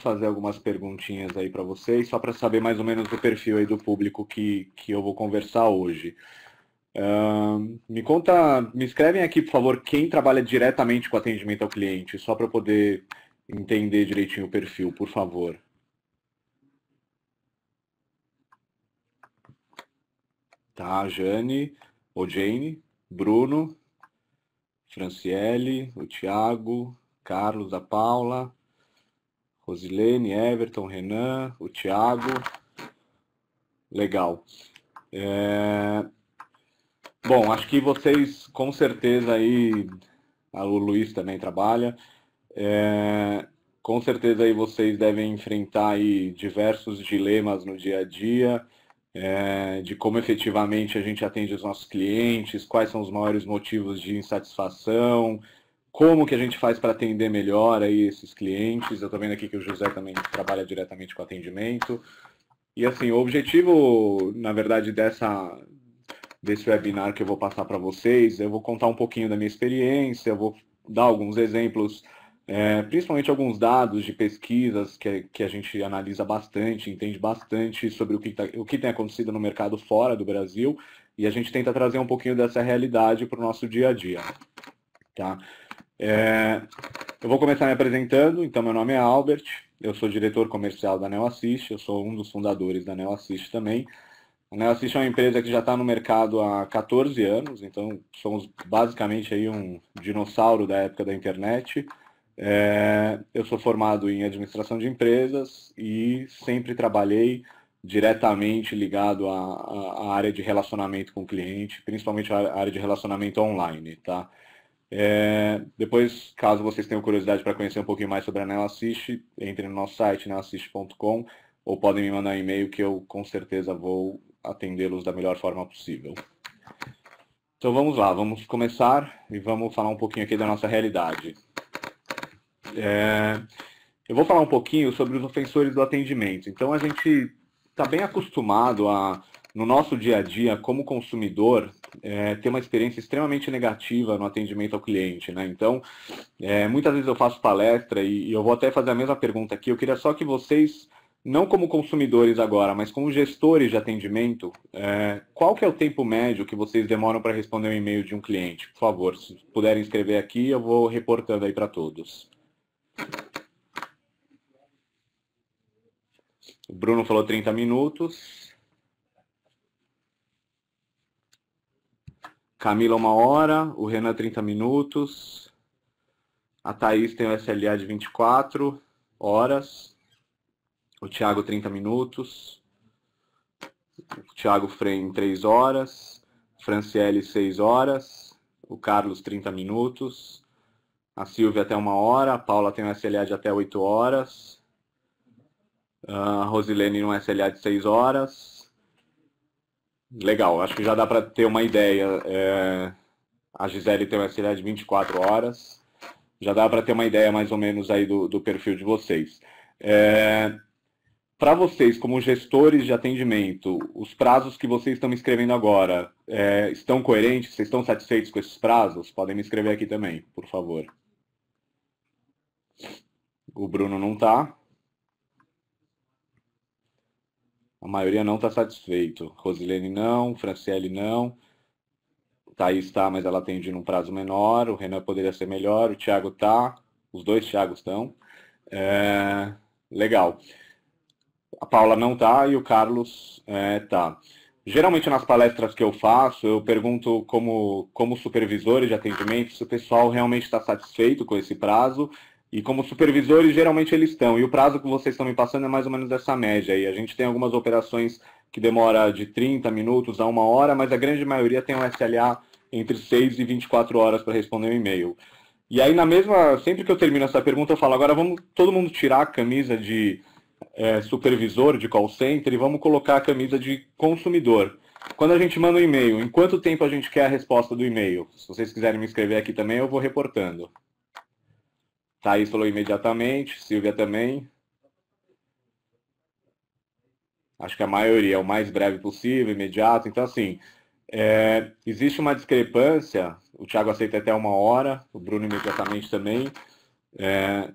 fazer algumas perguntinhas aí para vocês, só para saber mais ou menos o perfil aí do público que, que eu vou conversar hoje. Uh, me conta, me escrevem aqui, por favor, quem trabalha diretamente com atendimento ao cliente, só para poder entender direitinho o perfil, por favor. Tá, Jane, o Jane, Bruno, Franciele, o Tiago, Carlos, a Paula, Rosilene, Everton, Renan, o Thiago. Legal. É... Bom, acho que vocês com certeza aí, o Luiz também trabalha, é... com certeza aí vocês devem enfrentar aí diversos dilemas no dia a dia, é... de como efetivamente a gente atende os nossos clientes, quais são os maiores motivos de insatisfação, como que a gente faz para atender melhor aí esses clientes. Eu estou vendo aqui que o José também trabalha diretamente com atendimento. E assim, o objetivo, na verdade, dessa, desse webinar que eu vou passar para vocês, eu vou contar um pouquinho da minha experiência, eu vou dar alguns exemplos, é, principalmente alguns dados de pesquisas que, que a gente analisa bastante, entende bastante sobre o que, tá, o que tem acontecido no mercado fora do Brasil, e a gente tenta trazer um pouquinho dessa realidade para o nosso dia a dia. Tá? É, eu vou começar me apresentando, então meu nome é Albert, eu sou diretor comercial da NeoAssist, eu sou um dos fundadores da NeoAssist também. A NeoAssist é uma empresa que já está no mercado há 14 anos, então somos basicamente aí um dinossauro da época da internet. É, eu sou formado em administração de empresas e sempre trabalhei diretamente ligado à, à área de relacionamento com o cliente, principalmente a área de relacionamento online, tá? É, depois, caso vocês tenham curiosidade para conhecer um pouquinho mais sobre a Nela entrem entre no nosso site, nelassist.com, ou podem me mandar um e-mail que eu com certeza vou atendê-los da melhor forma possível. Então vamos lá, vamos começar e vamos falar um pouquinho aqui da nossa realidade. É, eu vou falar um pouquinho sobre os ofensores do atendimento. Então a gente está bem acostumado a, no nosso dia a dia, como consumidor, é, ter uma experiência extremamente negativa no atendimento ao cliente. Né? Então, é, muitas vezes eu faço palestra e, e eu vou até fazer a mesma pergunta aqui. Eu queria só que vocês não como consumidores agora, mas como gestores de atendimento, é, qual que é o tempo médio que vocês demoram para responder um e-mail de um cliente? Por favor, se puderem escrever aqui, eu vou reportando aí para todos. O Bruno falou 30 minutos. Camila uma hora, o Renan 30 minutos, a Thaís tem o SLA de 24 horas, o Thiago 30 minutos, o Thiago Frem 3 horas, Franciele 6 horas, o Carlos 30 minutos, a Silvia até uma hora, a Paula tem o SLA de até 8 horas, a Rosilene um SLA de 6 horas, Legal, acho que já dá para ter uma ideia. É, a Gisele tem uma SLA de 24 horas, já dá para ter uma ideia mais ou menos aí do, do perfil de vocês. É, para vocês, como gestores de atendimento, os prazos que vocês estão me escrevendo agora é, estão coerentes? Vocês estão satisfeitos com esses prazos? Podem me escrever aqui também, por favor. O Bruno não está. A maioria não está satisfeito. Rosilene não, Franciele não. Thaís está, mas ela atende num prazo menor. O Renan poderia ser melhor. O Thiago está. Os dois Thiagos estão. É, legal. A Paula não está e o Carlos está. É, tá. Geralmente nas palestras que eu faço, eu pergunto como, como supervisores de atendimento se o pessoal realmente está satisfeito com esse prazo e como supervisores, geralmente eles estão. E o prazo que vocês estão me passando é mais ou menos dessa média aí. A gente tem algumas operações que demora de 30 minutos a uma hora, mas a grande maioria tem um SLA entre 6 e 24 horas para responder um e-mail. E aí na mesma, sempre que eu termino essa pergunta, eu falo, agora vamos todo mundo tirar a camisa de é, supervisor de call center e vamos colocar a camisa de consumidor. Quando a gente manda um e-mail, em quanto tempo a gente quer a resposta do e-mail? Se vocês quiserem me escrever aqui também, eu vou reportando. Thaís tá falou imediatamente, Silvia também. Acho que a maioria é o mais breve possível, imediato. Então, assim, é, existe uma discrepância, o Thiago aceita até uma hora, o Bruno imediatamente também. É,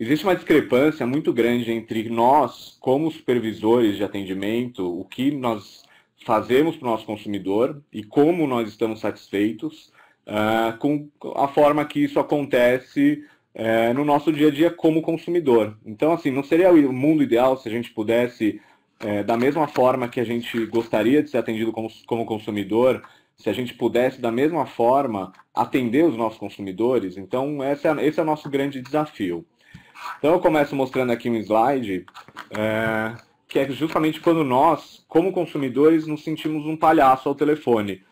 existe uma discrepância muito grande entre nós, como supervisores de atendimento, o que nós fazemos para o nosso consumidor e como nós estamos satisfeitos uh, com a forma que isso acontece é, no nosso dia a dia como consumidor. Então, assim, não seria o mundo ideal se a gente pudesse, é, da mesma forma que a gente gostaria de ser atendido como, como consumidor, se a gente pudesse, da mesma forma, atender os nossos consumidores? Então, esse é, esse é o nosso grande desafio. Então, eu começo mostrando aqui um slide, é, que é justamente quando nós, como consumidores, nos sentimos um palhaço ao telefone.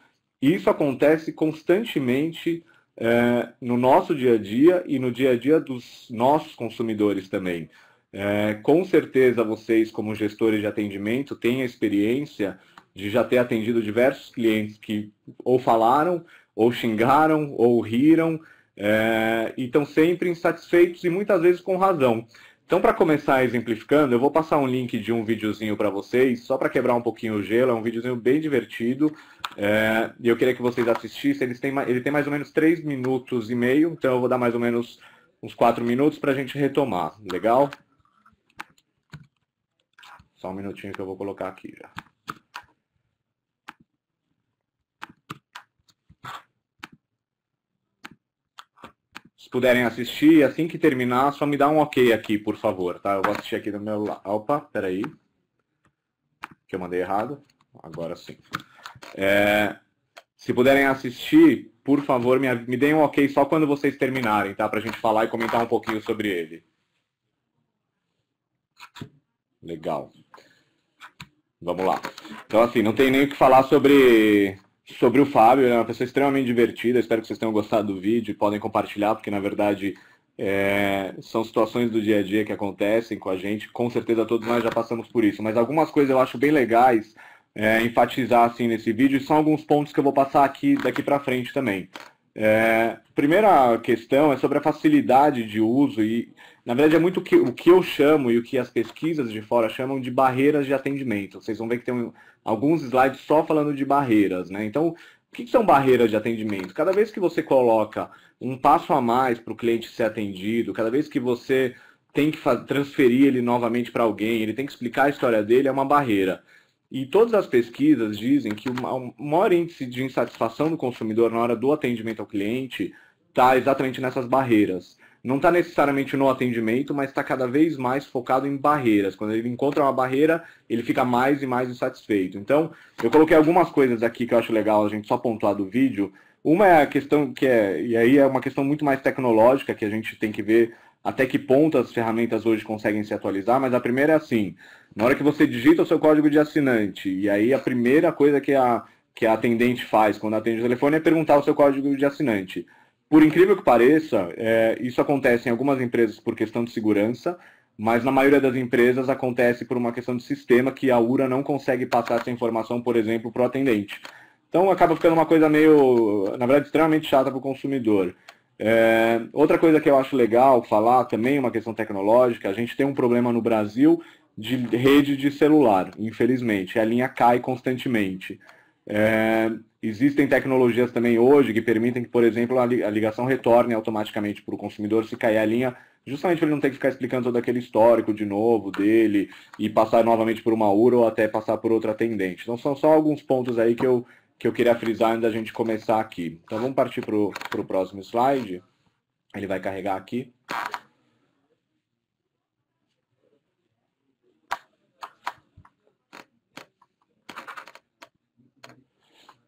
E isso acontece constantemente é, no nosso dia a dia e no dia a dia dos nossos consumidores também. É, com certeza vocês, como gestores de atendimento, têm a experiência de já ter atendido diversos clientes que ou falaram, ou xingaram, ou riram, é, e estão sempre insatisfeitos e muitas vezes com razão. Então, para começar exemplificando, eu vou passar um link de um videozinho para vocês, só para quebrar um pouquinho o gelo. É um videozinho bem divertido é, e é, eu queria que vocês assistissem. Ele tem, ele tem mais ou menos 3 minutos e meio, então eu vou dar mais ou menos uns 4 minutos para a gente retomar. Legal? Só um minutinho que eu vou colocar aqui já. se puderem assistir, assim que terminar, só me dá um ok aqui, por favor, tá? Eu vou assistir aqui do meu... Opa, peraí. Que eu mandei errado. Agora sim. É, se puderem assistir, por favor, me, me deem um ok só quando vocês terminarem, tá? Pra gente falar e comentar um pouquinho sobre ele. Legal. Vamos lá. Então, assim, não tem nem o que falar sobre sobre o Fábio, é uma pessoa extremamente divertida, espero que vocês tenham gostado do vídeo, podem compartilhar, porque na verdade é, são situações do dia a dia que acontecem com a gente, com certeza todos nós já passamos por isso, mas algumas coisas eu acho bem legais é, enfatizar assim nesse vídeo, e são alguns pontos que eu vou passar aqui daqui para frente também. É, primeira questão é sobre a facilidade de uso e, na verdade, é muito o que, o que eu chamo e o que as pesquisas de fora chamam de barreiras de atendimento. Vocês vão ver que tem um, alguns slides só falando de barreiras, né? Então, o que são barreiras de atendimento? Cada vez que você coloca um passo a mais para o cliente ser atendido, cada vez que você tem que transferir ele novamente para alguém, ele tem que explicar a história dele, é uma barreira. E todas as pesquisas dizem que o maior índice de insatisfação do consumidor na hora do atendimento ao cliente está exatamente nessas barreiras. Não está necessariamente no atendimento, mas está cada vez mais focado em barreiras. Quando ele encontra uma barreira, ele fica mais e mais insatisfeito. Então, eu coloquei algumas coisas aqui que eu acho legal a gente só pontuar do vídeo. Uma é a questão que é, e aí é uma questão muito mais tecnológica que a gente tem que ver até que ponto as ferramentas hoje conseguem se atualizar, mas a primeira é assim, na hora que você digita o seu código de assinante, e aí a primeira coisa que a, que a atendente faz quando atende o telefone é perguntar o seu código de assinante. Por incrível que pareça, é, isso acontece em algumas empresas por questão de segurança, mas na maioria das empresas acontece por uma questão de sistema que a URA não consegue passar essa informação, por exemplo, para o atendente. Então acaba ficando uma coisa meio, na verdade, extremamente chata para o consumidor. É, outra coisa que eu acho legal falar também, uma questão tecnológica, a gente tem um problema no Brasil de rede de celular, infelizmente. A linha cai constantemente. É, existem tecnologias também hoje que permitem que, por exemplo, a ligação retorne automaticamente para o consumidor se cair a linha, justamente para ele não ter que ficar explicando todo aquele histórico de novo dele e passar novamente por uma URA ou até passar por outra atendente. Então são só alguns pontos aí que eu que eu queria frisar antes da gente começar aqui. Então vamos partir para o próximo slide. Ele vai carregar aqui.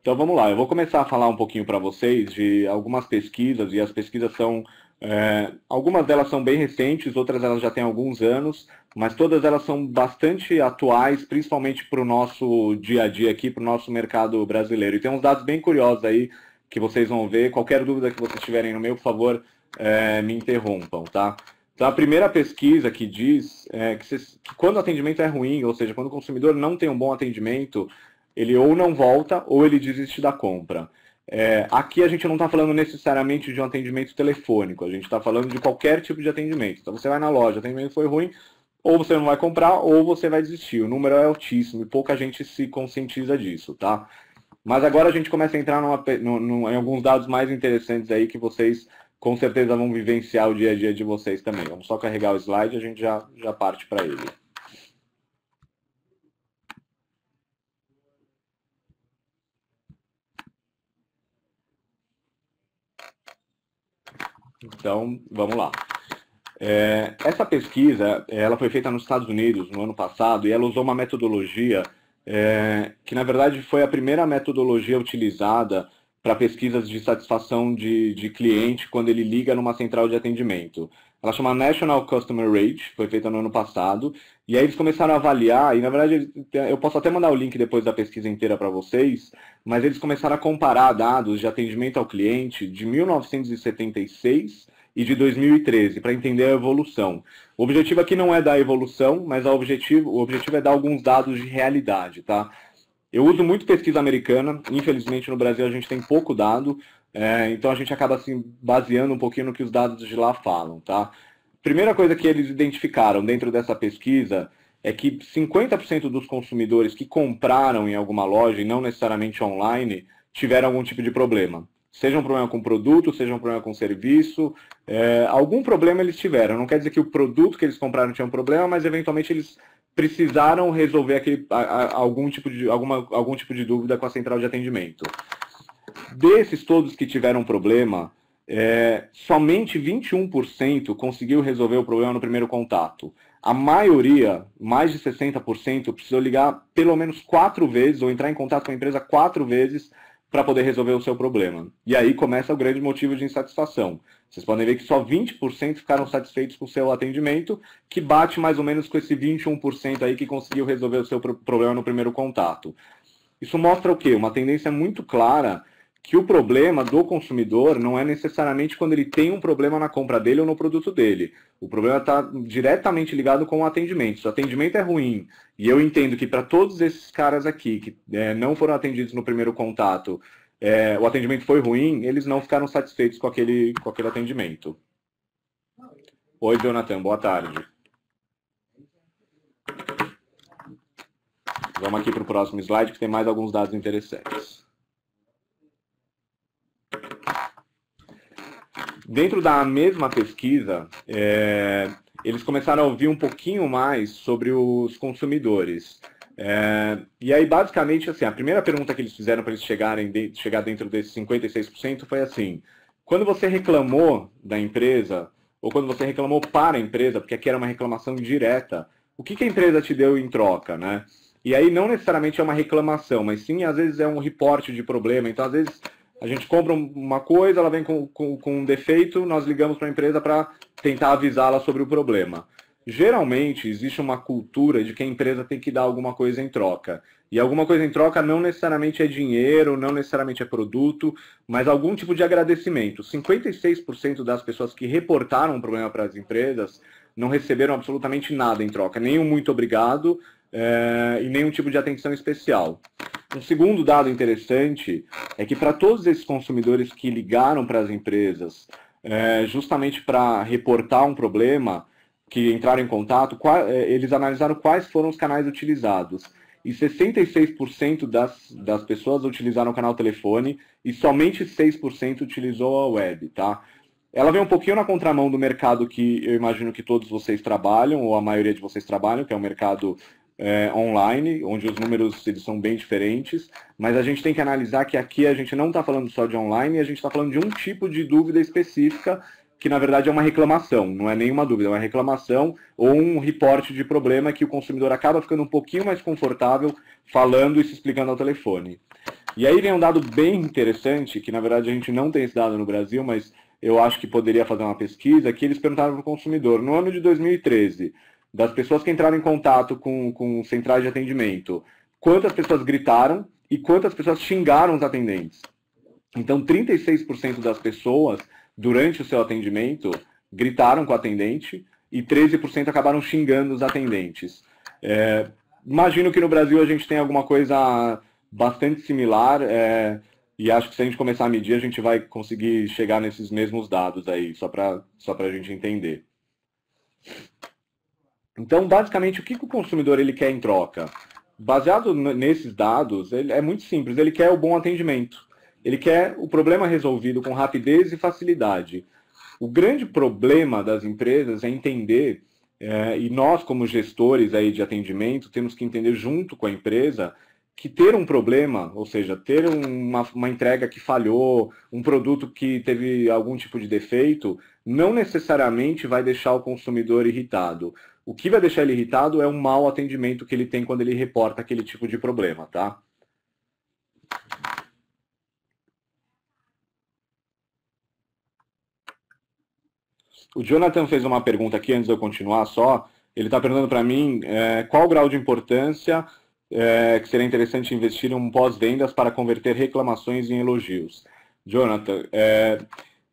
Então vamos lá, eu vou começar a falar um pouquinho para vocês de algumas pesquisas, e as pesquisas são é, algumas delas são bem recentes, outras elas já têm alguns anos, mas todas elas são bastante atuais, principalmente para o nosso dia a dia aqui, para o nosso mercado brasileiro. E tem uns dados bem curiosos aí que vocês vão ver. Qualquer dúvida que vocês tiverem no meu, por favor, é, me interrompam, tá? Então, a primeira pesquisa que diz é que, se, que quando o atendimento é ruim, ou seja, quando o consumidor não tem um bom atendimento, ele ou não volta ou ele desiste da compra. É, aqui a gente não está falando necessariamente de um atendimento telefônico, a gente está falando de qualquer tipo de atendimento. Então você vai na loja, o atendimento foi ruim, ou você não vai comprar, ou você vai desistir. O número é altíssimo e pouca gente se conscientiza disso, tá? Mas agora a gente começa a entrar numa, em alguns dados mais interessantes aí que vocês com certeza vão vivenciar o dia a dia de vocês também. Vamos só carregar o slide e a gente já, já parte para ele. Então, vamos lá. É, essa pesquisa ela foi feita nos Estados Unidos no ano passado e ela usou uma metodologia é, que, na verdade, foi a primeira metodologia utilizada para pesquisas de satisfação de, de cliente quando ele liga numa central de atendimento. Ela chama National Customer Rate, foi feita no ano passado. E aí eles começaram a avaliar, e na verdade eu posso até mandar o link depois da pesquisa inteira para vocês, mas eles começaram a comparar dados de atendimento ao cliente de 1976 e de 2013, para entender a evolução. O objetivo aqui não é dar evolução, mas objetivo, o objetivo é dar alguns dados de realidade, tá? Eu uso muito pesquisa americana, infelizmente no Brasil a gente tem pouco dado, é, então a gente acaba assim, baseando um pouquinho no que os dados de lá falam. Tá? Primeira coisa que eles identificaram dentro dessa pesquisa é que 50% dos consumidores que compraram em alguma loja, e não necessariamente online, tiveram algum tipo de problema. Seja um problema com produto, seja um problema com serviço, é, algum problema eles tiveram. Não quer dizer que o produto que eles compraram tinha um problema, mas eventualmente eles precisaram resolver aquele, a, a, algum, tipo de, alguma, algum tipo de dúvida com a central de atendimento. Desses todos que tiveram problema, é, somente 21% conseguiu resolver o problema no primeiro contato. A maioria, mais de 60%, precisou ligar pelo menos quatro vezes ou entrar em contato com a empresa quatro vezes para poder resolver o seu problema. E aí começa o grande motivo de insatisfação. Vocês podem ver que só 20% ficaram satisfeitos com o seu atendimento, que bate mais ou menos com esse 21% aí que conseguiu resolver o seu problema no primeiro contato. Isso mostra o quê? Uma tendência muito clara que o problema do consumidor não é necessariamente quando ele tem um problema na compra dele ou no produto dele. O problema está diretamente ligado com o atendimento. Se o atendimento é ruim, e eu entendo que para todos esses caras aqui que é, não foram atendidos no primeiro contato, é, o atendimento foi ruim, eles não ficaram satisfeitos com aquele, com aquele atendimento. Oi, Jonathan, boa tarde. Vamos aqui para o próximo slide, que tem mais alguns dados interessantes. Dentro da mesma pesquisa, é, eles começaram a ouvir um pouquinho mais sobre os consumidores. É, e aí, basicamente, assim, a primeira pergunta que eles fizeram para eles chegarem de, chegar dentro desses 56% foi assim: quando você reclamou da empresa, ou quando você reclamou para a empresa, porque aqui era uma reclamação direta, o que, que a empresa te deu em troca, né? E aí não necessariamente é uma reclamação, mas sim às vezes é um reporte de problema. Então, às vezes a gente compra uma coisa, ela vem com, com, com um defeito, nós ligamos para a empresa para tentar avisá-la sobre o problema. Geralmente existe uma cultura de que a empresa tem que dar alguma coisa em troca. E alguma coisa em troca não necessariamente é dinheiro, não necessariamente é produto, mas algum tipo de agradecimento. 56% das pessoas que reportaram o um problema para as empresas não receberam absolutamente nada em troca, nenhum muito obrigado é, e nenhum tipo de atenção especial. Um segundo dado interessante é que para todos esses consumidores que ligaram para as empresas é, justamente para reportar um problema, que entraram em contato, qual, é, eles analisaram quais foram os canais utilizados. E 66% das, das pessoas utilizaram o canal telefone e somente 6% utilizou a web, tá? Ela vem um pouquinho na contramão do mercado que eu imagino que todos vocês trabalham, ou a maioria de vocês trabalham, que é o mercado é, online, onde os números eles são bem diferentes, mas a gente tem que analisar que aqui a gente não está falando só de online, a gente está falando de um tipo de dúvida específica que na verdade é uma reclamação, não é nenhuma dúvida, é uma reclamação ou um reporte de problema que o consumidor acaba ficando um pouquinho mais confortável falando e se explicando ao telefone. E aí vem um dado bem interessante, que na verdade a gente não tem esse dado no Brasil, mas eu acho que poderia fazer uma pesquisa, que eles perguntaram para o consumidor, no ano de 2013, das pessoas que entraram em contato com, com centrais de atendimento, quantas pessoas gritaram e quantas pessoas xingaram os atendentes. Então, 36% das pessoas, durante o seu atendimento, gritaram com o atendente e 13% acabaram xingando os atendentes. É, imagino que no Brasil a gente tem alguma coisa bastante similar é, e acho que se a gente começar a medir, a gente vai conseguir chegar nesses mesmos dados aí, só para só a gente entender. Então, basicamente, o que, que o consumidor ele quer em troca? Baseado nesses dados, ele, é muito simples. Ele quer o bom atendimento. Ele quer o problema resolvido com rapidez e facilidade. O grande problema das empresas é entender, é, e nós como gestores aí de atendimento temos que entender junto com a empresa que ter um problema, ou seja, ter uma, uma entrega que falhou, um produto que teve algum tipo de defeito, não necessariamente vai deixar o consumidor irritado. O que vai deixar ele irritado é um mau atendimento que ele tem quando ele reporta aquele tipo de problema, tá? O Jonathan fez uma pergunta aqui antes de eu continuar só. Ele está perguntando para mim é, qual o grau de importância é, que seria interessante investir em um pós-vendas para converter reclamações em elogios. Jonathan, é,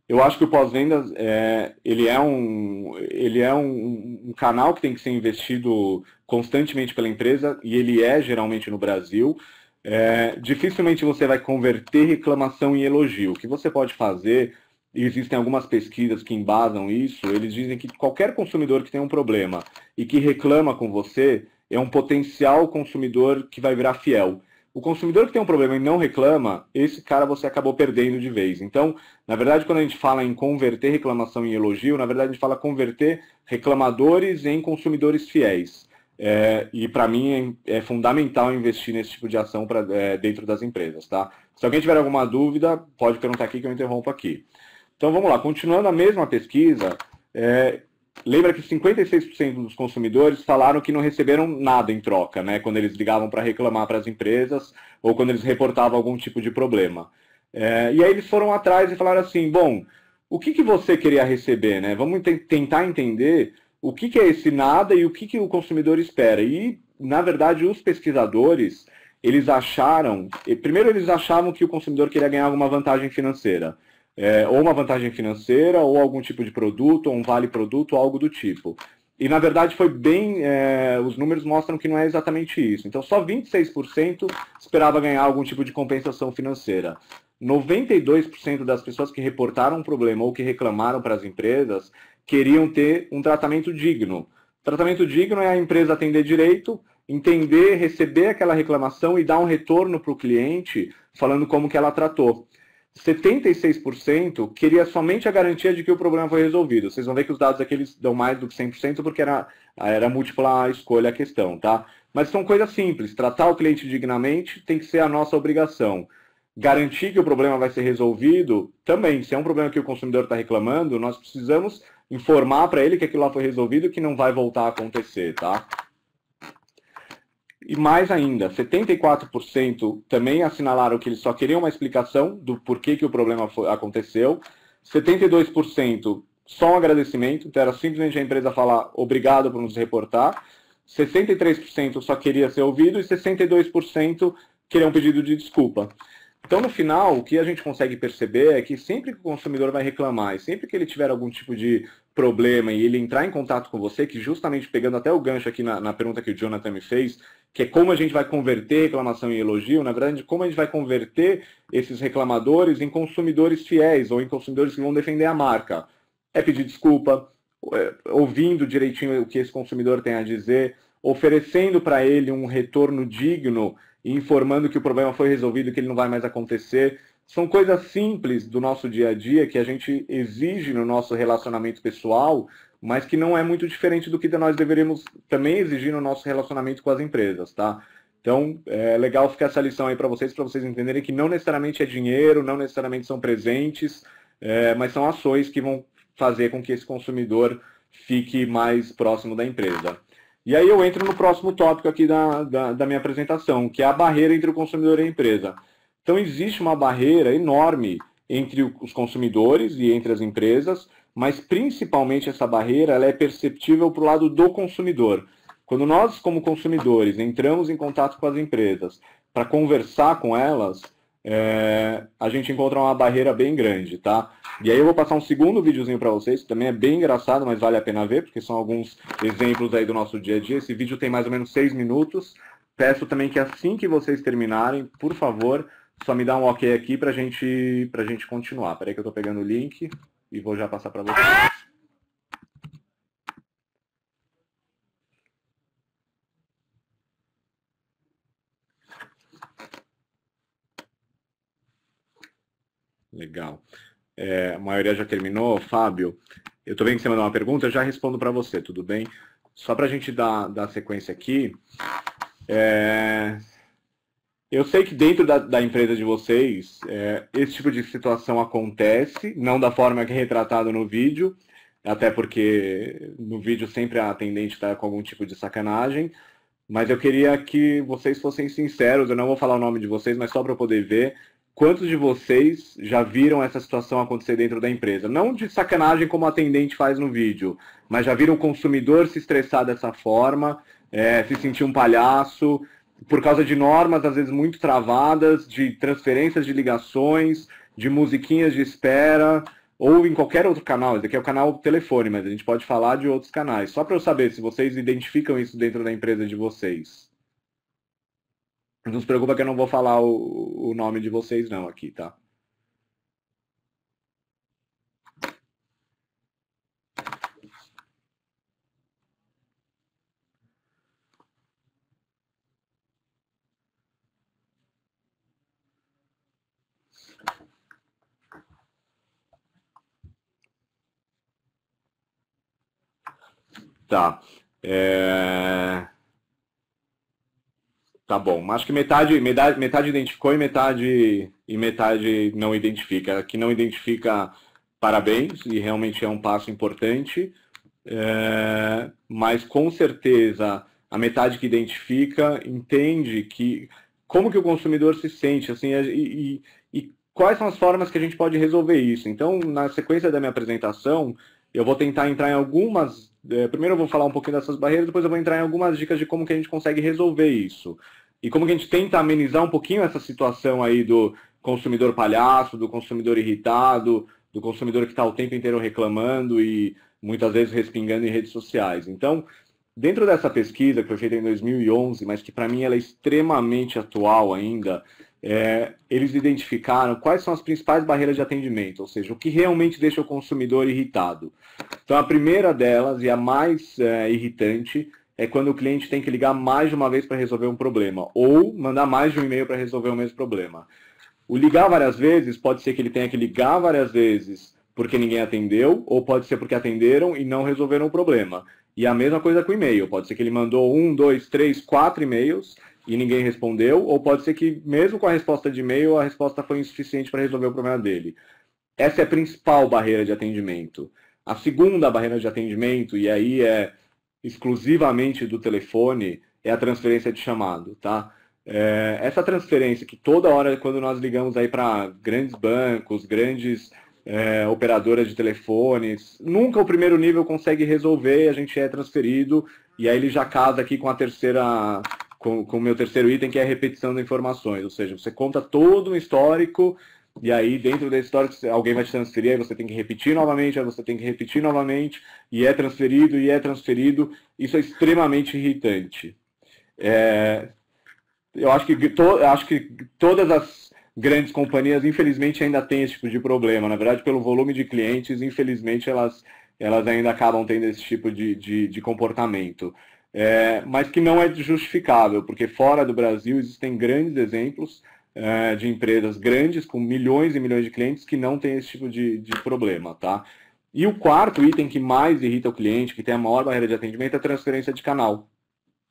eu acho que o pós-vendas é, ele é, um, ele é um, um, canal que tem que ser investido constantemente pela empresa e ele é geralmente no Brasil. É, dificilmente você vai converter reclamação em elogio. O que você pode fazer, e existem algumas pesquisas que embasam isso, eles dizem que qualquer consumidor que tem um problema e que reclama com você é um potencial consumidor que vai virar fiel. O consumidor que tem um problema e não reclama, esse cara você acabou perdendo de vez. Então, na verdade, quando a gente fala em converter reclamação em elogio, na verdade a gente fala converter reclamadores em consumidores fiéis. É, e para mim é, é, fundamental investir nesse tipo de ação pra, é, dentro das empresas, tá? Se alguém tiver alguma dúvida, pode perguntar aqui que eu interrompo aqui. Então vamos lá, continuando a mesma pesquisa, é, lembra que 56% dos consumidores falaram que não receberam nada em troca, né? Quando eles ligavam para reclamar para as empresas ou quando eles reportavam algum tipo de problema. É, e aí eles foram atrás e falaram assim, bom, o que, que você queria receber, né? Vamos tentar entender o que, que é esse nada e o que, que o consumidor espera. E, na verdade, os pesquisadores, eles acharam, primeiro eles achavam que o consumidor queria ganhar alguma vantagem financeira. É, ou uma vantagem financeira, ou algum tipo de produto, ou um vale-produto, algo do tipo. E, na verdade, foi bem. É, os números mostram que não é exatamente isso. Então, só 26% esperava ganhar algum tipo de compensação financeira. 92% das pessoas que reportaram um problema ou que reclamaram para as empresas queriam ter um tratamento digno. Tratamento digno é a empresa atender direito, entender, receber aquela reclamação e dar um retorno para o cliente falando como que ela tratou. 76% queria somente a garantia de que o problema foi resolvido. Vocês vão ver que os dados aqui eles dão mais do que 100% porque era, era múltipla escolha a questão, tá? Mas são coisas simples. Tratar o cliente dignamente tem que ser a nossa obrigação. Garantir que o problema vai ser resolvido também. Se é um problema que o consumidor está reclamando, nós precisamos informar para ele que aquilo lá foi resolvido e que não vai voltar a acontecer, tá? E mais ainda, 74% também assinalaram que eles só queriam uma explicação do porquê que o problema aconteceu. 72% só um agradecimento, então era simplesmente a empresa falar obrigado por nos reportar. 63% só queria ser ouvido e 62% queria um pedido de desculpa. Então, no final, o que a gente consegue perceber é que sempre que o consumidor vai reclamar e sempre que ele tiver algum tipo de problema e ele entrar em contato com você, que justamente pegando até o gancho aqui na, na pergunta que o Jonathan me fez, que é como a gente vai converter reclamação em elogio, na verdade, como a gente vai converter esses reclamadores em consumidores fiéis ou em consumidores que vão defender a marca. É pedir desculpa, é, ouvindo direitinho o que esse consumidor tem a dizer, oferecendo para ele um retorno digno, informando que o problema foi resolvido, que ele não vai mais acontecer são coisas simples do nosso dia a dia que a gente exige no nosso relacionamento pessoal, mas que não é muito diferente do que nós deveríamos também exigir no nosso relacionamento com as empresas, tá? Então, é legal ficar essa lição aí para vocês, para vocês entenderem que não necessariamente é dinheiro, não necessariamente são presentes, é, mas são ações que vão fazer com que esse consumidor fique mais próximo da empresa. E aí eu entro no próximo tópico aqui da, da, da minha apresentação, que é a barreira entre o consumidor e a empresa. Então existe uma barreira enorme entre os consumidores e entre as empresas, mas principalmente essa barreira ela é perceptível para o lado do consumidor. Quando nós, como consumidores, entramos em contato com as empresas para conversar com elas, é, a gente encontra uma barreira bem grande, tá? E aí eu vou passar um segundo videozinho para vocês, que também é bem engraçado, mas vale a pena ver, porque são alguns exemplos aí do nosso dia a dia. Esse vídeo tem mais ou menos seis minutos. Peço também que assim que vocês terminarem, por favor, só me dá um ok aqui pra gente, pra gente continuar. Peraí que eu tô pegando o link e vou já passar para vocês. Legal. É, a maioria já terminou, Fábio. Eu estou vendo que você mandou uma pergunta, eu já respondo para você, tudo bem? Só para a gente dar, dar sequência aqui, é, eu sei que dentro da, da empresa de vocês, é, esse tipo de situação acontece, não da forma que é retratado no vídeo, até porque no vídeo sempre a atendente está com algum tipo de sacanagem, mas eu queria que vocês fossem sinceros, eu não vou falar o nome de vocês, mas só para eu poder ver quantos de vocês já viram essa situação acontecer dentro da empresa. Não de sacanagem como a atendente faz no vídeo, mas já viram o consumidor se estressar dessa forma, é, se sentir um palhaço, por causa de normas às vezes muito travadas, de transferências de ligações, de musiquinhas de espera, ou em qualquer outro canal. Esse aqui é o canal telefone, mas a gente pode falar de outros canais. Só para eu saber se vocês identificam isso dentro da empresa de vocês. Não se preocupa que eu não vou falar o, o nome de vocês não aqui, tá? Tá. É... Tá bom. Acho que metade, metade, metade identificou e metade, e metade não identifica. Que não identifica, parabéns, e realmente é um passo importante. É... Mas com certeza a metade que identifica entende que como que o consumidor se sente, assim, e, e, e quais são as formas que a gente pode resolver isso. Então, na sequência da minha apresentação, eu vou tentar entrar em algumas. É, primeiro eu vou falar um pouquinho dessas barreiras, depois eu vou entrar em algumas dicas de como que a gente consegue resolver isso. E como que a gente tenta amenizar um pouquinho essa situação aí do consumidor palhaço, do consumidor irritado, do consumidor que está o tempo inteiro reclamando e muitas vezes respingando em redes sociais. Então, dentro dessa pesquisa que foi feita em 2011, mas que para mim ela é extremamente atual ainda, é, eles identificaram quais são as principais barreiras de atendimento, ou seja, o que realmente deixa o consumidor irritado. Então, a primeira delas e a mais é, irritante é quando o cliente tem que ligar mais de uma vez para resolver um problema ou mandar mais de um e-mail para resolver o mesmo problema. O ligar várias vezes pode ser que ele tenha que ligar várias vezes porque ninguém atendeu, ou pode ser porque atenderam e não resolveram o problema. E a mesma coisa com o e-mail. Pode ser que ele mandou um, dois, três, quatro e-mails e ninguém respondeu, ou pode ser que, mesmo com a resposta de e-mail, a resposta foi insuficiente para resolver o problema dele. Essa é a principal barreira de atendimento. A segunda barreira de atendimento, e aí é exclusivamente do telefone, é a transferência de chamado, tá? É, essa transferência que toda hora, quando nós ligamos aí para grandes bancos, grandes é, operadoras de telefones, nunca o primeiro nível consegue resolver, a gente é transferido, e aí ele já casa aqui com a terceira com, o meu terceiro item, que é a repetição de informações. Ou seja, você conta todo um histórico e aí, dentro desse histórico, alguém vai te transferir, aí você tem que repetir novamente, aí você tem que repetir novamente, e é transferido, e é transferido. Isso é extremamente irritante. É... Eu acho que, to... acho que todas as grandes companhias, infelizmente, ainda têm esse tipo de problema. Na verdade, pelo volume de clientes, infelizmente, elas, elas ainda acabam tendo esse tipo de, de, de comportamento é, mas que não é justificável, porque fora do Brasil existem grandes exemplos é, de empresas grandes com milhões e milhões de clientes que não têm esse tipo de, de problema, tá? E o quarto item que mais irrita o cliente, que tem a maior barreira de atendimento, é a transferência de canal.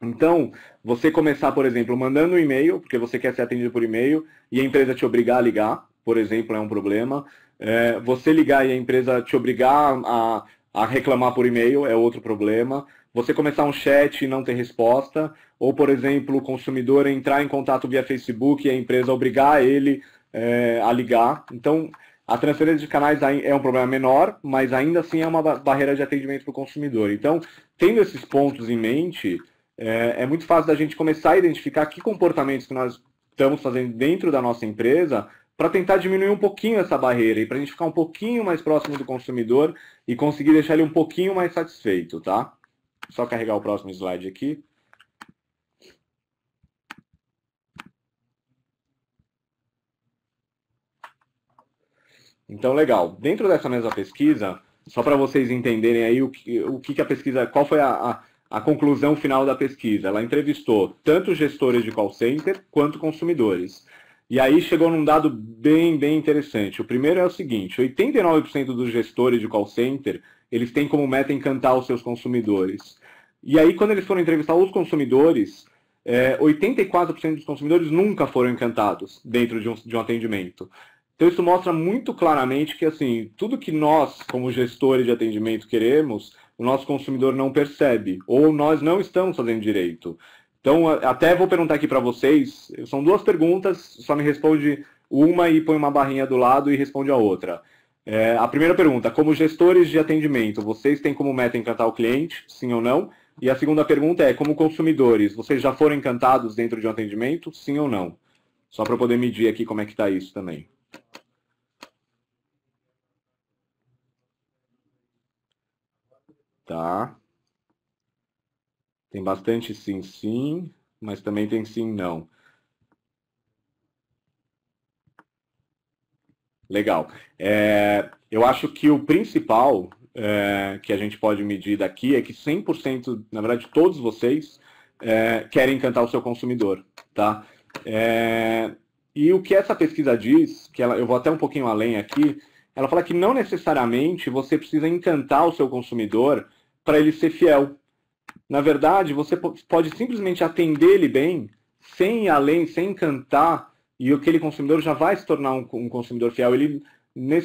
Então, você começar, por exemplo, mandando um e-mail, porque você quer ser atendido por e-mail, e a empresa te obrigar a ligar, por exemplo, é um problema. É, você ligar e a empresa te obrigar a, a reclamar por e-mail é outro problema você começar um chat e não ter resposta, ou, por exemplo, o consumidor entrar em contato via Facebook e a empresa obrigar ele é, a ligar. Então, a transferência de canais é um problema menor, mas ainda assim é uma barreira de atendimento para o consumidor. Então, tendo esses pontos em mente, é, é, muito fácil da gente começar a identificar que comportamentos que nós estamos fazendo dentro da nossa empresa para tentar diminuir um pouquinho essa barreira e para a gente ficar um pouquinho mais próximo do consumidor e conseguir deixar ele um pouquinho mais satisfeito, tá? Só carregar o próximo slide aqui. Então, legal. Dentro dessa mesma pesquisa, só para vocês entenderem aí o que, o que, a pesquisa, qual foi a, a, a, conclusão final da pesquisa. Ela entrevistou tanto gestores de call center quanto consumidores. E aí chegou num dado bem, bem interessante. O primeiro é o seguinte, 89% dos gestores de call center eles têm como meta encantar os seus consumidores. E aí, quando eles foram entrevistar os consumidores, é, 84% dos consumidores nunca foram encantados dentro de um, de um atendimento. Então, isso mostra muito claramente que, assim, tudo que nós, como gestores de atendimento, queremos, o nosso consumidor não percebe, ou nós não estamos fazendo direito. Então, até vou perguntar aqui para vocês, são duas perguntas, só me responde uma e põe uma barrinha do lado e responde a outra. É, a primeira pergunta, como gestores de atendimento, vocês têm como meta encantar o cliente, sim ou não? E a segunda pergunta é, como consumidores, vocês já foram encantados dentro de um atendimento, sim ou não? Só para poder medir aqui como é que está isso também. Tá. Tem bastante sim, sim, mas também tem sim, não. Legal. É, eu acho que o principal é, que a gente pode medir daqui é que 100%, na verdade, todos vocês é, querem encantar o seu consumidor, tá? É, e o que essa pesquisa diz, que ela, eu vou até um pouquinho além aqui, ela fala que não necessariamente você precisa encantar o seu consumidor para ele ser fiel. Na verdade, você pode simplesmente atender ele bem, sem ir além, sem encantar e aquele consumidor já vai se tornar um, um consumidor fiel. Ele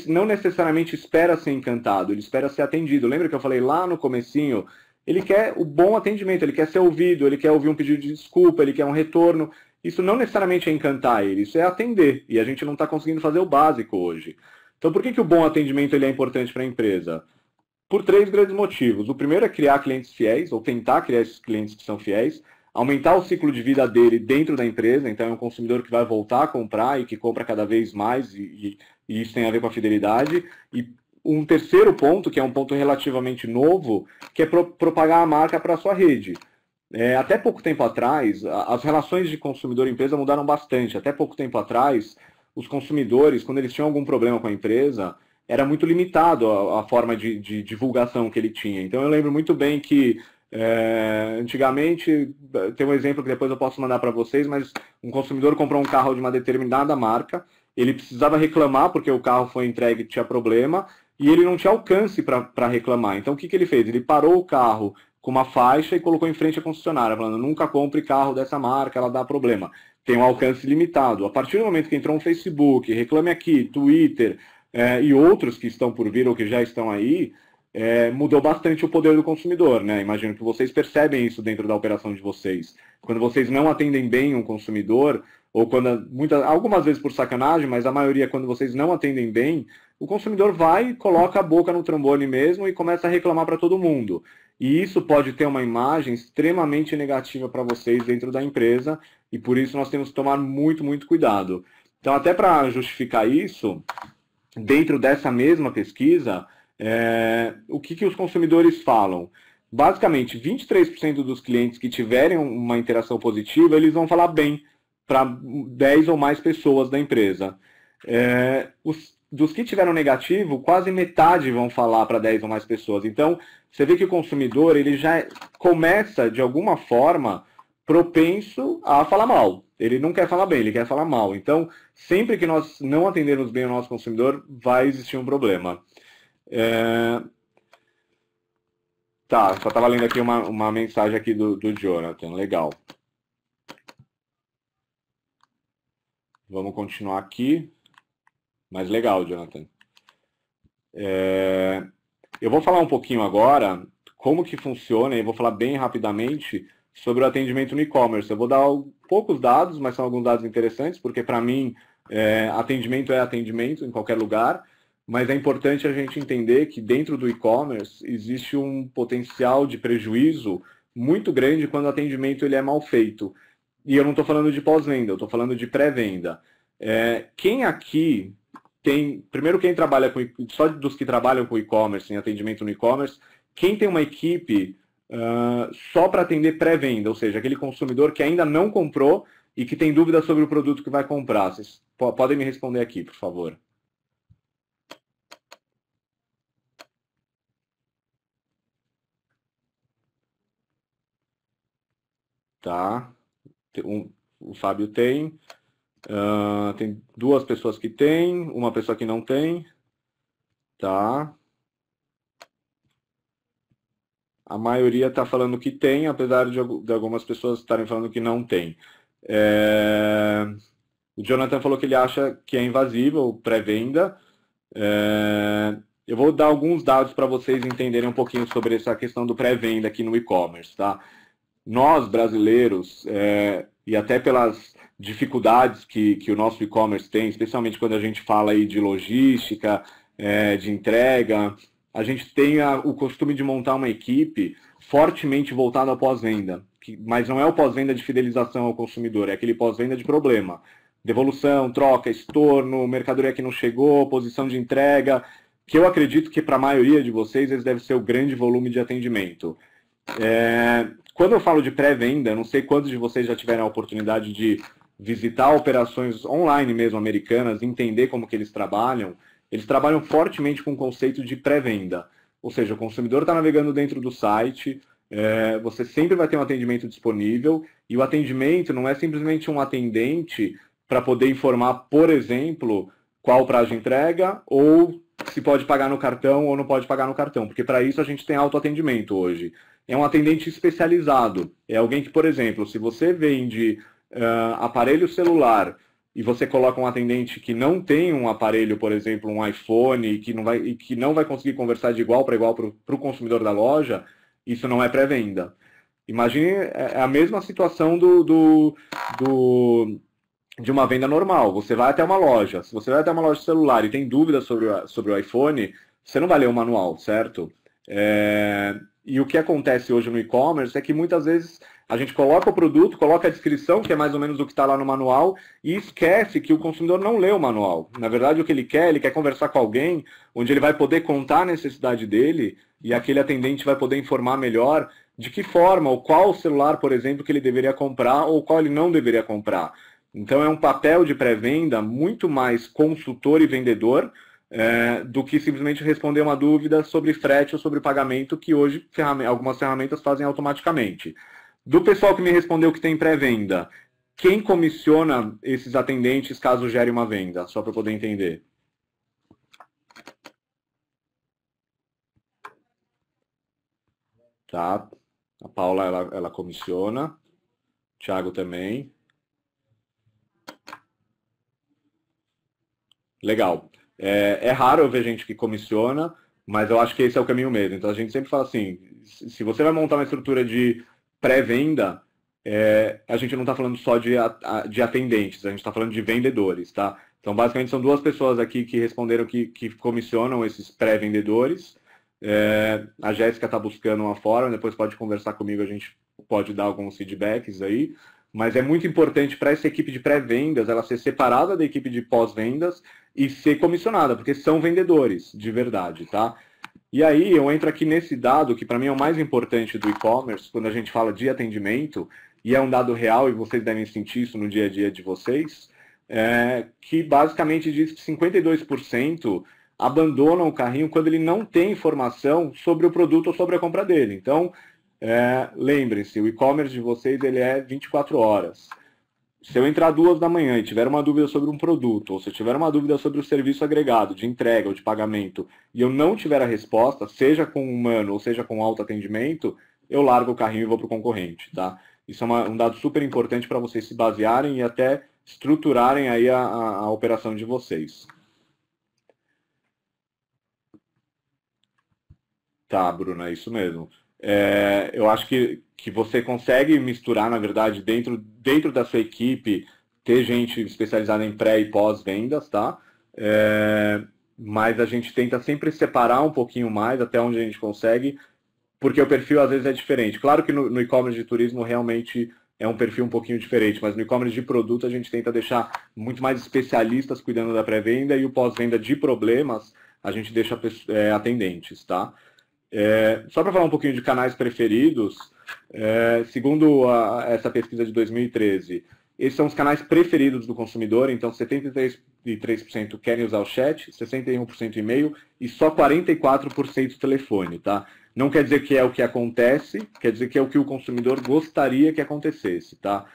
não necessariamente espera ser encantado, ele espera ser atendido. Lembra que eu falei lá no comecinho? Ele quer o bom atendimento, ele quer ser ouvido, ele quer ouvir um pedido de desculpa, ele quer um retorno. Isso não necessariamente é encantar ele, isso é atender. E a gente não está conseguindo fazer o básico hoje. Então, por que, que o bom atendimento ele é importante para a empresa? Por três grandes motivos. O primeiro é criar clientes fiéis, ou tentar criar esses clientes que são fiéis aumentar o ciclo de vida dele dentro da empresa, então é um consumidor que vai voltar a comprar e que compra cada vez mais, e, e isso tem a ver com a fidelidade. E um terceiro ponto, que é um ponto relativamente novo, que é pro, propagar a marca para a sua rede. É, até pouco tempo atrás, as relações de consumidor e empresa mudaram bastante. Até pouco tempo atrás, os consumidores, quando eles tinham algum problema com a empresa, era muito limitado a, a forma de, de divulgação que ele tinha. Então eu lembro muito bem que é, antigamente, tem um exemplo que depois eu posso mandar para vocês, mas um consumidor comprou um carro de uma determinada marca, ele precisava reclamar porque o carro foi entregue e tinha problema, e ele não tinha alcance para reclamar. Então o que, que ele fez? Ele parou o carro com uma faixa e colocou em frente à concessionária, falando, nunca compre carro dessa marca, ela dá problema. Tem um alcance limitado. A partir do momento que entrou um Facebook, Reclame Aqui, Twitter é, e outros que estão por vir ou que já estão aí, é, mudou bastante o poder do consumidor, né? Imagino que vocês percebem isso dentro da operação de vocês. Quando vocês não atendem bem um consumidor, ou quando muitas, algumas vezes por sacanagem, mas a maioria quando vocês não atendem bem, o consumidor vai, coloca a boca no trambolho mesmo e começa a reclamar para todo mundo. E isso pode ter uma imagem extremamente negativa para vocês dentro da empresa, e por isso nós temos que tomar muito, muito cuidado. Então, até para justificar isso, dentro dessa mesma pesquisa, é, o que, que os consumidores falam? Basicamente, 23% dos clientes que tiverem uma interação positiva, eles vão falar bem para 10 ou mais pessoas da empresa. É, os, dos que tiveram negativo, quase metade vão falar para 10 ou mais pessoas. Então, você vê que o consumidor ele já começa, de alguma forma, propenso a falar mal. Ele não quer falar bem, ele quer falar mal. Então, sempre que nós não atendermos bem o nosso consumidor, vai existir um problema. É... Tá, só estava lendo aqui uma, uma mensagem aqui do, do Jonathan, legal. Vamos continuar aqui. Mas legal, Jonathan. É... Eu vou falar um pouquinho agora como que funciona, e vou falar bem rapidamente sobre o atendimento no e-commerce. Eu vou dar poucos dados, mas são alguns dados interessantes, porque para mim é, atendimento é atendimento em qualquer lugar mas é importante a gente entender que dentro do e-commerce existe um potencial de prejuízo muito grande quando o atendimento ele é mal feito. E eu não estou falando de pós-venda, eu estou falando de pré-venda. É, quem aqui tem, primeiro quem trabalha com, só dos que trabalham com e-commerce, em atendimento no e-commerce, quem tem uma equipe uh, só para atender pré-venda, ou seja, aquele consumidor que ainda não comprou e que tem dúvidas sobre o produto que vai comprar. Vocês podem me responder aqui, por favor. tá? Um, o Fábio tem, uh, tem duas pessoas que tem, uma pessoa que não tem, tá? A maioria está falando que tem, apesar de, de algumas pessoas estarem falando que não tem. É... O Jonathan falou que ele acha que é invasivo, pré-venda. É... Eu vou dar alguns dados para vocês entenderem um pouquinho sobre essa questão do pré-venda aqui no e-commerce, tá? nós brasileiros, é, e até pelas dificuldades que, que o nosso e-commerce tem, especialmente quando a gente fala aí de logística, é, de entrega, a gente tem a, o costume de montar uma equipe fortemente voltada ao pós-venda, mas não é o pós-venda de fidelização ao consumidor, é aquele pós-venda de problema. Devolução, troca, estorno, mercadoria que não chegou, posição de entrega, que eu acredito que para a maioria de vocês esse deve ser o grande volume de atendimento. É, quando eu falo de pré-venda, não sei quantos de vocês já tiveram a oportunidade de visitar operações online mesmo americanas, entender como que eles trabalham. Eles trabalham fortemente com o conceito de pré-venda. Ou seja, o consumidor está navegando dentro do site, é, você sempre vai ter um atendimento disponível e o atendimento não é simplesmente um atendente para poder informar, por exemplo, qual prazo de entrega ou se pode pagar no cartão ou não pode pagar no cartão, porque para isso a gente tem autoatendimento hoje é um atendente especializado. É alguém que, por exemplo, se você vende uh, aparelho celular e você coloca um atendente que não tem um aparelho, por exemplo, um iPhone, e que não vai, e que não vai conseguir conversar de igual para igual para o consumidor da loja, isso não é pré-venda. Imagine é, é a mesma situação do, do, do, de uma venda normal. Você vai até uma loja. Se você vai até uma loja de celular e tem dúvidas sobre, sobre o iPhone, você não vai ler o manual, certo? É, e o que acontece hoje no e-commerce é que muitas vezes a gente coloca o produto, coloca a descrição, que é mais ou menos o que está lá no manual, e esquece que o consumidor não lê o manual. Na verdade, o que ele quer, ele quer conversar com alguém, onde ele vai poder contar a necessidade dele, e aquele atendente vai poder informar melhor de que forma, ou qual celular, por exemplo, que ele deveria comprar ou qual ele não deveria comprar. Então é um papel de pré-venda muito mais consultor e vendedor é, do que simplesmente responder uma dúvida sobre frete ou sobre pagamento, que hoje algumas ferramentas fazem automaticamente. Do pessoal que me respondeu que tem pré-venda, quem comissiona esses atendentes caso gere uma venda? Só para poder entender. Tá. A Paula, ela, ela comissiona. Thiago também. Legal. É, é raro eu ver gente que comissiona, mas eu acho que esse é o caminho mesmo. Então a gente sempre fala assim, se você vai montar uma estrutura de pré-venda, é, a gente não está falando só de, de atendentes, a gente está falando de vendedores, tá? Então, basicamente, são duas pessoas aqui que responderam que, que comissionam esses pré-vendedores. É, a Jéssica está buscando uma forma, depois pode conversar comigo, a gente pode dar alguns feedbacks aí. Mas é muito importante para essa equipe de pré-vendas ela ser separada da equipe de pós-vendas e ser comissionada, porque são vendedores de verdade, tá? E aí eu entro aqui nesse dado que para mim é o mais importante do e-commerce quando a gente fala de atendimento e é um dado real e vocês devem sentir isso no dia a dia de vocês, é, que basicamente diz que 52% abandonam o carrinho quando ele não tem informação sobre o produto ou sobre a compra dele. Então, é, Lembrem-se, o e-commerce de vocês ele é 24 horas. Se eu entrar duas da manhã e tiver uma dúvida sobre um produto, ou se eu tiver uma dúvida sobre o serviço agregado, de entrega ou de pagamento, e eu não tiver a resposta, seja com humano ou seja com alto atendimento eu largo o carrinho e vou para o concorrente. Tá? Isso é uma, um dado super importante para vocês se basearem e até estruturarem aí a, a, a operação de vocês. Tá, Bruna, é isso mesmo. É, eu acho que, que você consegue misturar, na verdade, dentro, dentro da sua equipe, ter gente especializada em pré e pós-vendas, tá? É, mas a gente tenta sempre separar um pouquinho mais até onde a gente consegue, porque o perfil às vezes é diferente. Claro que no, no e-commerce de turismo realmente é um perfil um pouquinho diferente, mas no e-commerce de produto a gente tenta deixar muito mais especialistas cuidando da pré-venda e o pós-venda de problemas a gente deixa é, atendentes, tá? É, só para falar um pouquinho de canais preferidos, é, segundo a, essa pesquisa de 2013, esses são os canais preferidos do consumidor, então 73% querem usar o chat, 61% e-mail e só 44% telefone, tá? Não quer dizer que é o que acontece, quer dizer que é o que o consumidor gostaria que acontecesse, tá?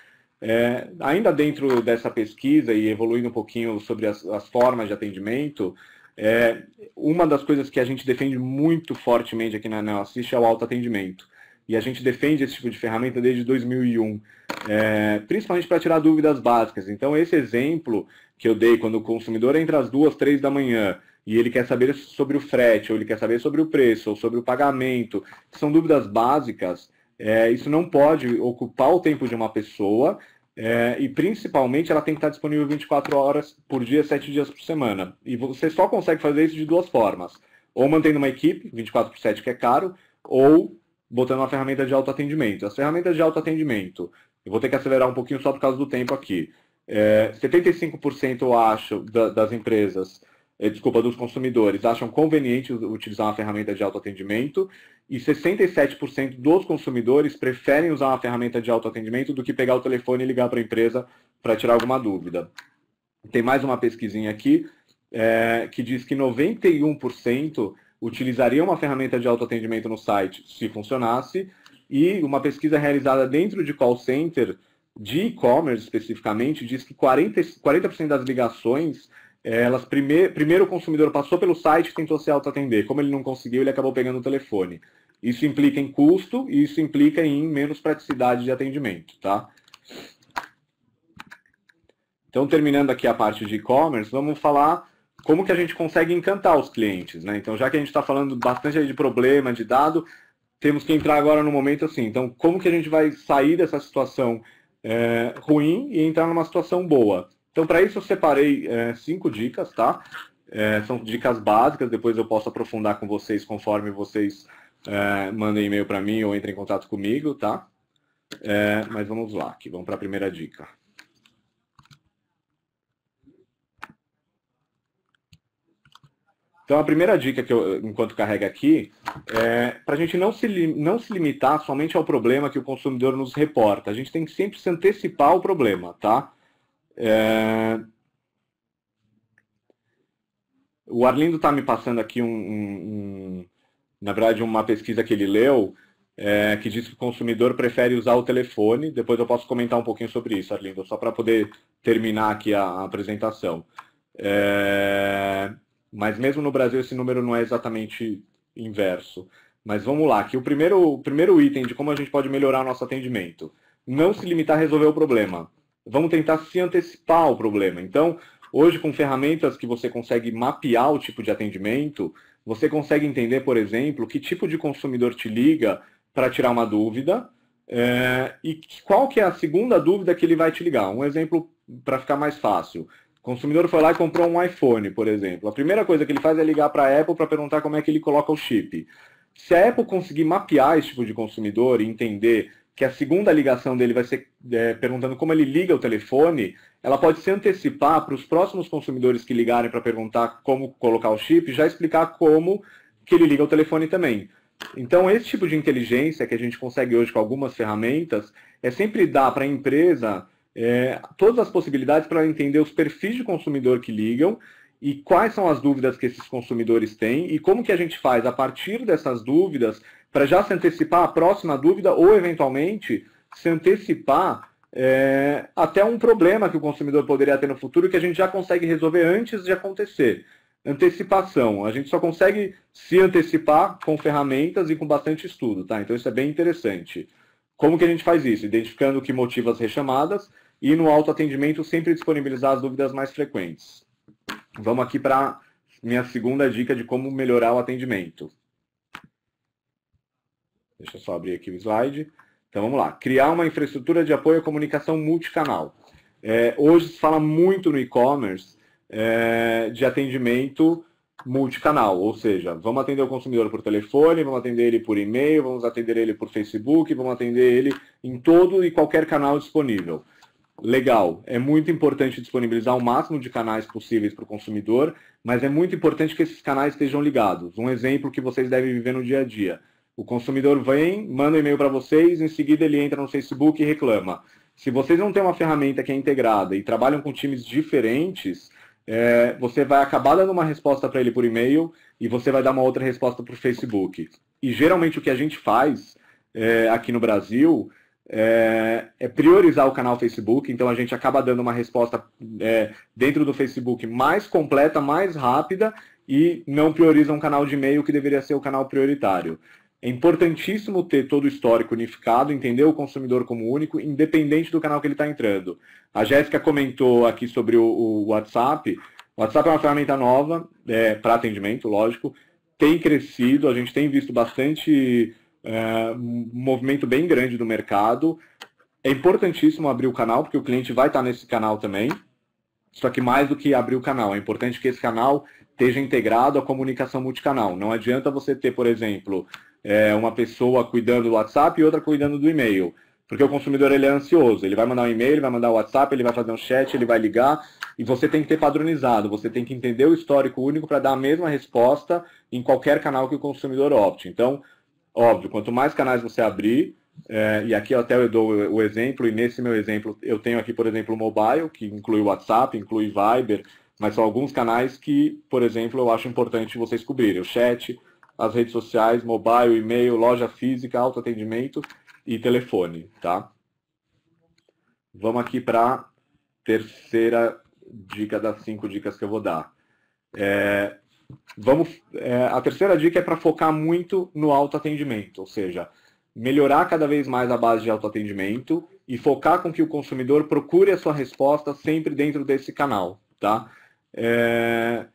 É, ainda dentro dessa pesquisa e evoluindo um pouquinho sobre as, as formas de atendimento, é, uma das coisas que a gente defende muito fortemente aqui na NeoAssist é o autoatendimento. E a gente defende esse tipo de ferramenta desde 2001, é, principalmente para tirar dúvidas básicas. Então, esse exemplo que eu dei, quando o consumidor entra às duas, três da manhã e ele quer saber sobre o frete, ou ele quer saber sobre o preço, ou sobre o pagamento, são dúvidas básicas, é, isso não pode ocupar o tempo de uma pessoa é, e principalmente ela tem que estar disponível 24 horas por dia, 7 dias por semana. E você só consegue fazer isso de duas formas. Ou mantendo uma equipe, 24 por 7, que é caro, ou botando uma ferramenta de autoatendimento. As ferramentas de autoatendimento, eu vou ter que acelerar um pouquinho só por causa do tempo aqui. É, 75% eu acho da, das empresas é, desculpa, dos consumidores acham conveniente utilizar uma ferramenta de autoatendimento e 67% dos consumidores preferem usar uma ferramenta de autoatendimento do que pegar o telefone e ligar para a empresa para tirar alguma dúvida. Tem mais uma pesquisinha aqui é, que diz que 91% utilizaria uma ferramenta de autoatendimento no site se funcionasse e uma pesquisa realizada dentro de call center de e-commerce especificamente diz que 40%, 40 das ligações é, elas primeiro o consumidor passou pelo site e tentou se auto atender. Como ele não conseguiu, ele acabou pegando o telefone. Isso implica em custo e isso implica em menos praticidade de atendimento, tá? Então, terminando aqui a parte de e-commerce, vamos falar como que a gente consegue encantar os clientes, né? Então, já que a gente está falando bastante de problema, de dado, temos que entrar agora no momento assim. Então, como que a gente vai sair dessa situação é, ruim e entrar numa situação boa? Então, para isso, eu separei é, cinco dicas, tá? É, são dicas básicas, depois eu posso aprofundar com vocês conforme vocês é, mandem e-mail para mim ou entrem em contato comigo, tá? É, mas vamos lá, aqui, vamos para a primeira dica. Então, a primeira dica que eu, enquanto carrega aqui, é para a gente não se, não se limitar somente ao problema que o consumidor nos reporta. A gente tem que sempre se antecipar ao problema, tá? É... O Arlindo está me passando aqui um, um, um, na verdade, uma pesquisa que ele leu, é, que diz que o consumidor prefere usar o telefone. Depois eu posso comentar um pouquinho sobre isso, Arlindo, só para poder terminar aqui a, a apresentação. É, mas mesmo no Brasil esse número não é exatamente inverso. Mas vamos lá, que o primeiro, o primeiro item de como a gente pode melhorar o nosso atendimento. Não se limitar a resolver o problema vamos tentar se antecipar ao problema. Então, hoje com ferramentas que você consegue mapear o tipo de atendimento, você consegue entender, por exemplo, que tipo de consumidor te liga para tirar uma dúvida é, e qual que é a segunda dúvida que ele vai te ligar. Um exemplo para ficar mais fácil. O consumidor foi lá e comprou um iPhone, por exemplo. A primeira coisa que ele faz é ligar para a Apple para perguntar como é que ele coloca o chip. Se a Apple conseguir mapear esse tipo de consumidor e entender que a segunda ligação dele vai ser é, perguntando como ele liga o telefone, ela pode se antecipar para os próximos consumidores que ligarem para perguntar como colocar o chip, já explicar como que ele liga o telefone também. Então, esse tipo de inteligência que a gente consegue hoje com algumas ferramentas é sempre dar para a empresa é, todas as possibilidades para entender os perfis de consumidor que ligam e quais são as dúvidas que esses consumidores têm e como que a gente faz a partir dessas dúvidas para já se antecipar à próxima dúvida ou, eventualmente, se antecipar é, até um problema que o consumidor poderia ter no futuro que a gente já consegue resolver antes de acontecer. Antecipação. A gente só consegue se antecipar com ferramentas e com bastante estudo, tá? Então isso é bem interessante. Como que a gente faz isso? Identificando o que motiva as rechamadas e no autoatendimento sempre disponibilizar as dúvidas mais frequentes. Vamos aqui para minha segunda dica de como melhorar o atendimento. Deixa eu só abrir aqui o slide. Então vamos lá. Criar uma infraestrutura de apoio à comunicação multicanal. É, hoje se fala muito no e-commerce é, de atendimento multicanal, ou seja, vamos atender o consumidor por telefone, vamos atender ele por e-mail, vamos atender ele por Facebook, vamos atender ele em todo e qualquer canal disponível. Legal, é muito importante disponibilizar o máximo de canais possíveis para o consumidor, mas é muito importante que esses canais estejam ligados. Um exemplo que vocês devem viver no dia a dia. O consumidor vem, manda um e-mail para vocês, em seguida ele entra no Facebook e reclama. Se vocês não têm uma ferramenta que é integrada e trabalham com times diferentes, é, você vai acabar dando uma resposta para ele por e-mail e você vai dar uma outra resposta para o Facebook. E geralmente o que a gente faz é, aqui no Brasil é, é, priorizar o canal Facebook, então a gente acaba dando uma resposta é, dentro do Facebook mais completa, mais rápida e não prioriza um canal de e-mail que deveria ser o canal prioritário. É importantíssimo ter todo o histórico unificado, entender o consumidor como único, independente do canal que ele está entrando. A Jéssica comentou aqui sobre o, o, WhatsApp. O WhatsApp é uma ferramenta nova é, para atendimento, lógico. Tem crescido, a gente tem visto bastante é, um movimento bem grande do mercado. É importantíssimo abrir o canal, porque o cliente vai estar tá nesse canal também. Só que mais do que abrir o canal, é importante que esse canal esteja integrado à comunicação multicanal. Não adianta você ter, por exemplo, é, uma pessoa cuidando do WhatsApp e outra cuidando do e-mail. Porque o consumidor ele é ansioso, ele vai mandar um e-mail, ele vai mandar um WhatsApp, ele vai fazer um chat, ele vai ligar, e você tem que ter padronizado, você tem que entender o histórico único para dar a mesma resposta em qualquer canal que o consumidor opte. Então, óbvio, quanto mais canais você abrir, é, e aqui até eu dou o exemplo, e nesse meu exemplo eu tenho aqui, por exemplo, o mobile, que inclui o WhatsApp, inclui Viber, mas são alguns canais que, por exemplo, eu acho importante vocês cobrirem. O chat, as redes sociais, mobile, e-mail, loja física, autoatendimento e telefone, tá? Vamos aqui para terceira dica das cinco dicas que eu vou dar. É, vamos, é, a terceira dica é para focar muito no autoatendimento, ou seja, melhorar cada vez mais a base de autoatendimento e focar com que o consumidor procure a sua resposta sempre dentro desse canal, tá? É,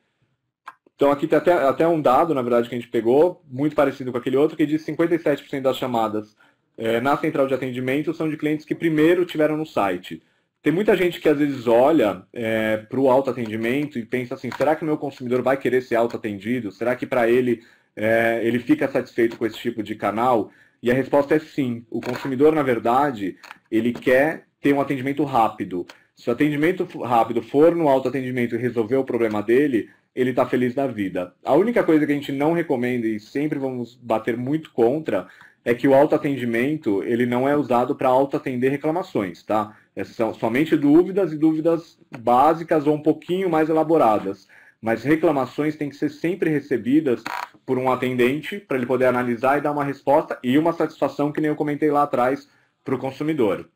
então aqui tem até, até um dado, na verdade, que a gente pegou, muito parecido com aquele outro, que diz que 57% das chamadas é, na central de atendimento são de clientes que primeiro tiveram no site. Tem muita gente que às vezes olha é, para o autoatendimento e pensa assim, será que o meu consumidor vai querer ser autoatendido? Será que para ele é, ele fica satisfeito com esse tipo de canal? E a resposta é sim. O consumidor, na verdade, ele quer ter um atendimento rápido. Se o atendimento rápido for no autoatendimento e resolver o problema dele, ele está feliz da vida. A única coisa que a gente não recomenda e sempre vamos bater muito contra é que o autoatendimento ele não é usado para autoatender reclamações, tá? Essas é são somente dúvidas e dúvidas básicas ou um pouquinho mais elaboradas. Mas reclamações têm que ser sempre recebidas por um atendente para ele poder analisar e dar uma resposta e uma satisfação que nem eu comentei lá atrás para o consumidor.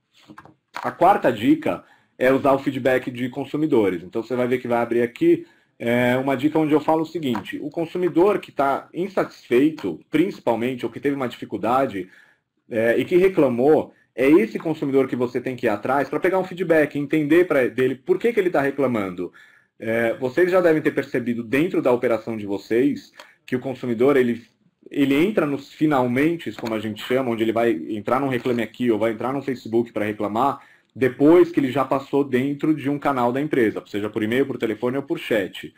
A quarta dica é usar o feedback de consumidores. Então você vai ver que vai abrir aqui é uma dica onde eu falo o seguinte: o consumidor que está insatisfeito, principalmente, ou que teve uma dificuldade é, e que reclamou, é esse consumidor que você tem que ir atrás para pegar um feedback, entender para dele por que, que ele está reclamando. É, vocês já devem ter percebido dentro da operação de vocês que o consumidor ele, ele entra nos finalmente, como a gente chama, onde ele vai entrar num reclame aqui ou vai entrar no Facebook para reclamar depois que ele já passou dentro de um canal da empresa, seja por e-mail, por telefone ou por chat.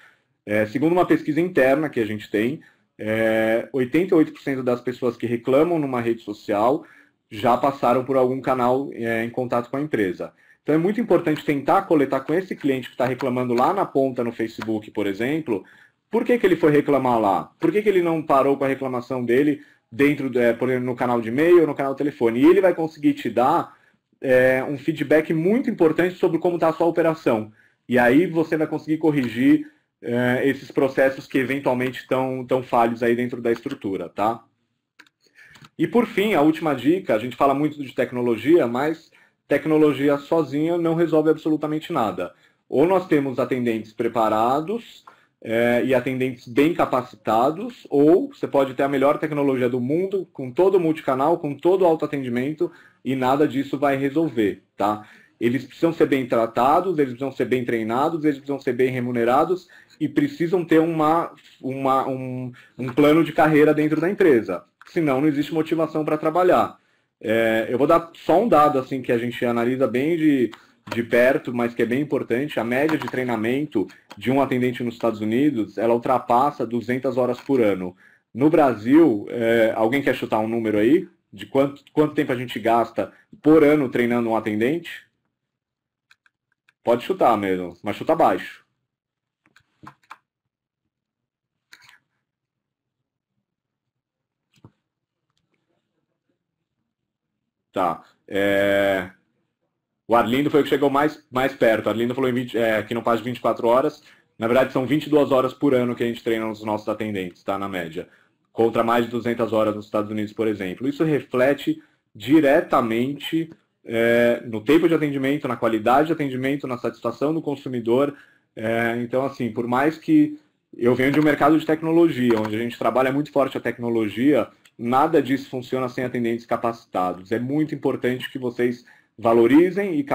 É, segundo uma pesquisa interna que a gente tem, é, 88% das pessoas que reclamam numa rede social já passaram por algum canal é, em contato com a empresa. Então é muito importante tentar coletar com esse cliente que está reclamando lá na ponta no Facebook, por exemplo, por que, que ele foi reclamar lá? Por que, que ele não parou com a reclamação dele dentro, é, por exemplo, no canal de e-mail ou no canal de telefone? E ele vai conseguir te dar é, um feedback muito importante sobre como está a sua operação. E aí você vai conseguir corrigir é, esses processos que eventualmente estão tão falhos aí dentro da estrutura, tá? E por fim, a última dica, a gente fala muito de tecnologia, mas tecnologia sozinha não resolve absolutamente nada. Ou nós temos atendentes preparados, é, e atendentes bem capacitados, ou você pode ter a melhor tecnologia do mundo, com todo multicanal, com todo autoatendimento, e nada disso vai resolver, tá? Eles precisam ser bem tratados, eles precisam ser bem treinados, eles precisam ser bem remunerados e precisam ter uma, uma, um, um plano de carreira dentro da empresa. Senão não existe motivação para trabalhar. É, eu vou dar só um dado assim que a gente analisa bem de de perto, mas que é bem importante, a média de treinamento de um atendente nos Estados Unidos, ela ultrapassa 200 horas por ano. No Brasil, é, alguém quer chutar um número aí? De quanto, quanto tempo a gente gasta por ano treinando um atendente? Pode chutar mesmo, mas chuta baixo. Tá. É... O Arlindo foi o que chegou mais, mais perto. O Arlindo falou 20, é, que não passa de 24 horas. Na verdade, são 22 horas por ano que a gente treina os nossos atendentes, tá? Na média. Contra mais de 200 horas nos Estados Unidos, por exemplo. Isso reflete diretamente é, no tempo de atendimento, na qualidade de atendimento, na satisfação do consumidor. É, então, assim, por mais que eu venho de um mercado de tecnologia, onde a gente trabalha muito forte a tecnologia, nada disso funciona sem atendentes capacitados. É muito importante que vocês valorizem e,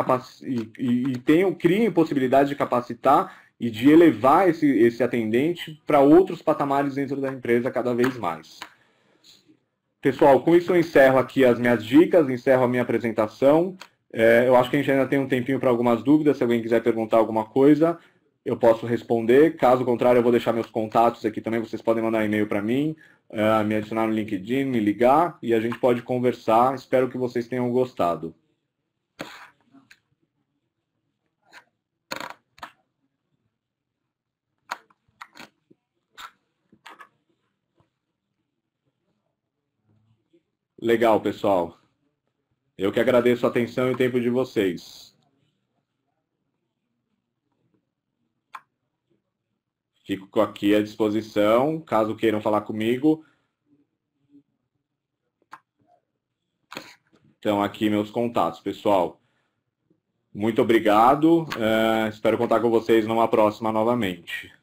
e, e tenham, criem possibilidade de capacitar e de elevar esse, esse atendente para outros patamares dentro da empresa cada vez mais. Pessoal, com isso eu encerro aqui as minhas dicas, encerro a minha apresentação. É, eu acho que a gente ainda tem um tempinho para algumas dúvidas, se alguém quiser perguntar alguma coisa, eu posso responder. Caso contrário, eu vou deixar meus contatos aqui também, vocês podem mandar e-mail para mim, uh, me adicionar no LinkedIn, me ligar e a gente pode conversar. Espero que vocês tenham gostado. Legal, pessoal. Eu que agradeço a atenção e o tempo de vocês. Fico aqui à disposição, caso queiram falar comigo. Então, aqui meus contatos, pessoal. Muito obrigado. Uh, espero contar com vocês numa próxima novamente.